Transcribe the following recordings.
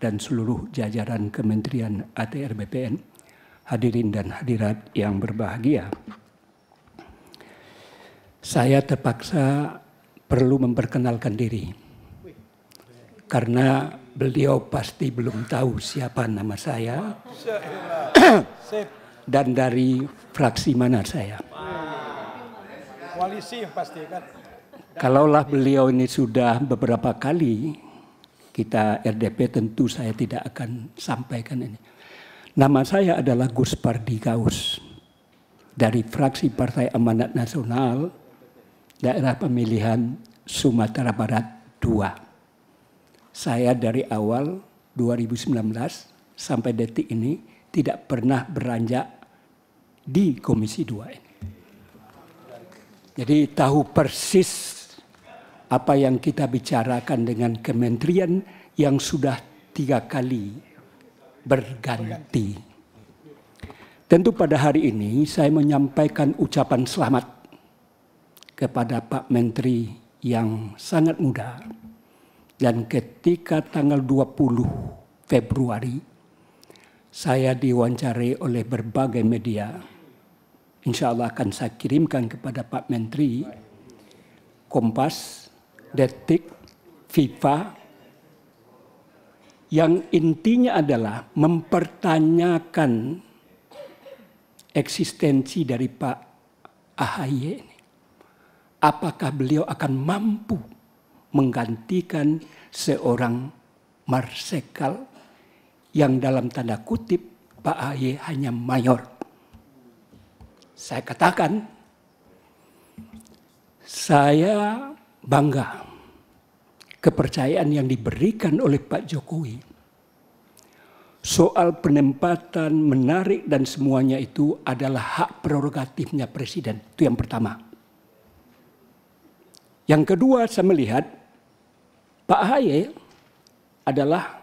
dan seluruh jajaran Kementerian ATR BPN, hadirin dan hadirat yang berbahagia. Saya terpaksa perlu memperkenalkan diri. Karena beliau pasti belum tahu siapa nama saya. dan dari fraksi mana saya. Koalisi pasti kan. Kalaulah beliau ini sudah beberapa kali kita RDP tentu saya tidak akan sampaikan ini. Nama saya adalah Gus Pardi Gaus dari fraksi Partai Amanat Nasional daerah pemilihan Sumatera Barat II. Saya dari awal 2019 sampai detik ini tidak pernah beranjak di Komisi 2 ini. Jadi tahu persis apa yang kita bicarakan dengan kementerian yang sudah tiga kali berganti. Tentu pada hari ini saya menyampaikan ucapan selamat kepada Pak Menteri yang sangat muda. Dan ketika tanggal 20 Februari saya diwawancarai oleh berbagai media. Insya Allah akan saya kirimkan kepada Pak Menteri Kompas Detik, FIFA, yang intinya adalah mempertanyakan eksistensi dari Pak AHY ini. Apakah beliau akan mampu menggantikan seorang marsekal yang dalam tanda kutip Pak AHY hanya mayor. Saya katakan, saya bangga kepercayaan yang diberikan oleh Pak Jokowi. Soal penempatan, menarik dan semuanya itu adalah hak prerogatifnya presiden. Itu yang pertama. Yang kedua saya melihat Pak Ahy adalah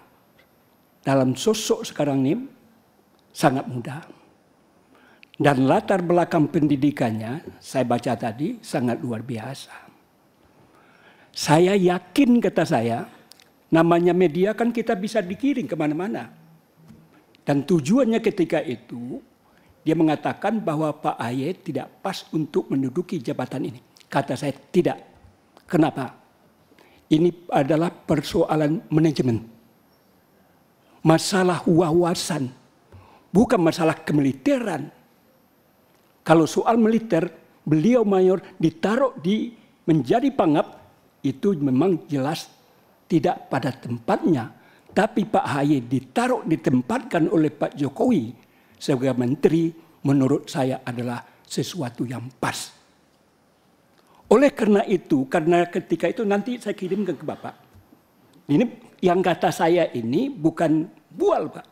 dalam sosok sekarang ini sangat muda. Dan latar belakang pendidikannya saya baca tadi sangat luar biasa saya yakin kata saya, namanya media kan kita bisa dikirim kemana-mana. Dan tujuannya ketika itu, dia mengatakan bahwa Pak Aye tidak pas untuk menduduki jabatan ini. Kata saya tidak. Kenapa? Ini adalah persoalan manajemen. Masalah wawasan. Bukan masalah kemiliteran. Kalau soal militer, beliau mayor ditaruh di menjadi pangap itu memang jelas tidak pada tempatnya. Tapi Pak Haye ditaruh ditempatkan oleh Pak Jokowi sebagai menteri menurut saya adalah sesuatu yang pas. Oleh karena itu, karena ketika itu nanti saya kirim ke Bapak. Ini yang kata saya ini bukan bual Pak.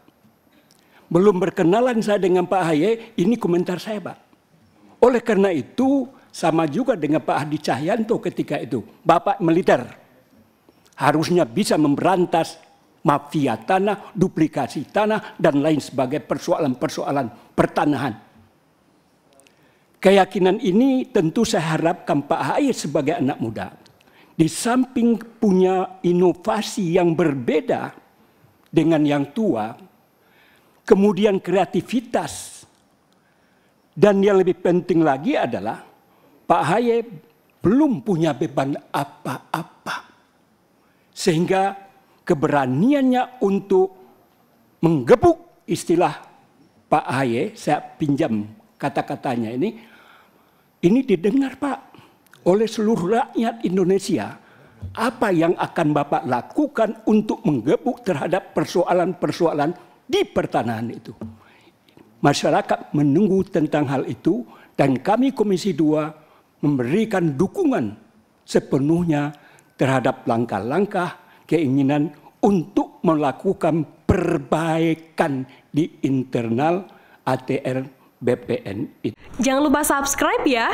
Belum berkenalan saya dengan Pak Haye, ini komentar saya Pak. Oleh karena itu sama juga dengan Pak Hadi Cahyanto ketika itu. Bapak militer. Harusnya bisa memberantas mafia tanah, duplikasi tanah, dan lain sebagai persoalan-persoalan pertanahan. Keyakinan ini tentu saya harapkan Pak Hai sebagai anak muda. Di samping punya inovasi yang berbeda dengan yang tua, kemudian kreativitas, dan yang lebih penting lagi adalah Pak Haye belum punya beban apa-apa. Sehingga keberaniannya untuk menggebuk istilah Pak Haye, saya pinjam kata-katanya ini, ini didengar Pak oleh seluruh rakyat Indonesia. Apa yang akan Bapak lakukan untuk menggebuk terhadap persoalan-persoalan di pertanahan itu? Masyarakat menunggu tentang hal itu dan kami Komisi 2 memberikan dukungan sepenuhnya terhadap langkah-langkah keinginan untuk melakukan perbaikan di internal ATR BPN Jangan lupa subscribe ya.